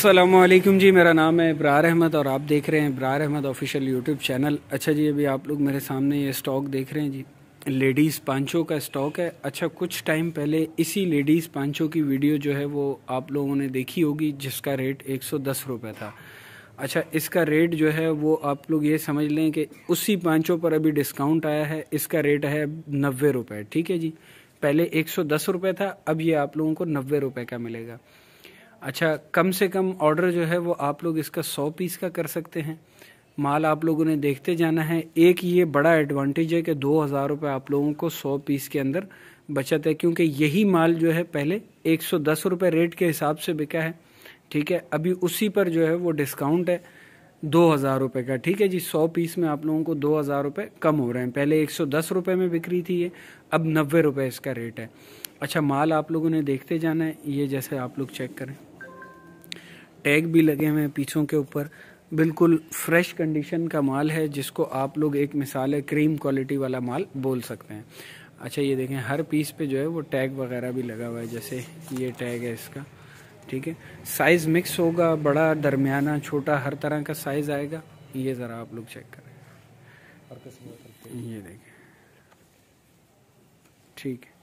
असलम जी मेरा नाम है इब्रार अहमद और आप देख रहे हैं Ibrar Ahmed official YouTube channel अच्छा जी अभी आप लोग मेरे सामने ये स्टॉक देख रहे हैं जी लेडीज़ पांचों का स्टॉक है अच्छा कुछ टाइम पहले इसी लेडीज़ पांचों की वीडियो जो है वो आप लोगों ने देखी होगी जिसका रेट एक सौ था अच्छा इसका रेट जो है वो आप लोग ये समझ लें कि उसी पांचों पर अभी डिस्काउंट आया है इसका रेट है नब्बे रुपये ठीक है जी पहले एक सौ था अब ये आप लोगों को नब्बे रुपये का मिलेगा अच्छा कम से कम ऑर्डर जो है वो आप लोग इसका सौ पीस का कर सकते हैं माल आप लोगों ने देखते जाना है एक ये बड़ा एडवांटेज है कि दो हज़ार रुपये आप लोगों को सौ पीस के अंदर बचत है क्योंकि यही माल जो है पहले एक सौ दस रुपये रेट के हिसाब से बिका है ठीक है अभी उसी पर जो है वो डिस्काउंट है दो हज़ार रुपये का ठीक है जी सौ पीस में आप लोगों को दो हज़ार रुपये कम हो रहे हैं पहले एक सौ दस रुपये में बिक्री थी ये अब नब्बे रुपये इसका रेट है अच्छा माल आप लोगों ने देखते जाना है ये जैसे आप लोग चेक करें टैग भी लगे हुए हैं पीछों के ऊपर बिल्कुल फ्रेश कंडीशन का माल है जिसको आप लोग एक मिसाल है क्रीम क्वालिटी वाला माल बोल सकते हैं अच्छा ये देखें हर पीस पे जो है वो टैग वगैरह भी लगा हुआ है जैसे ये टैग है इसका ठीक है साइज़ मिक्स होगा बड़ा दरमियाना छोटा हर तरह का साइज़ आएगा ये ज़रा आप लोग चेक करें ये देखें ठीक है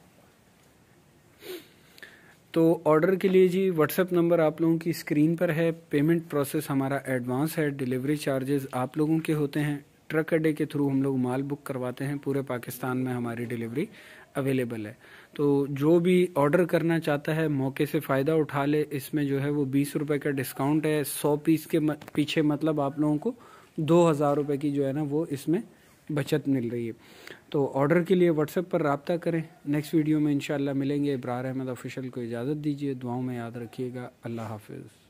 तो ऑर्डर के लिए जी व्हाट्सएप नंबर आप लोगों की स्क्रीन पर है पेमेंट प्रोसेस हमारा एडवांस है डिलीवरी चार्जेस आप लोगों के होते हैं ट्रक अड्डे के थ्रू हम लोग माल बुक करवाते हैं पूरे पाकिस्तान में हमारी डिलीवरी अवेलेबल है तो जो भी ऑर्डर करना चाहता है मौके से फ़ायदा उठा ले इसमें जो है वो बीस रुपये का डिस्काउंट है सौ पीस के पीछे मतलब आप लोगों को दो हज़ार रुपये की जो है ना वो इसमें बचत मिल रही है तो ऑर्डर के लिए व्हाट्सएप पर रबता करें नेक्स्ट वीडियो में इन मिलेंगे इब्रार अहमद ऑफिशियल को इजाज़त दीजिए दुआओं में याद रखिएगा अल्लाह हाफिज़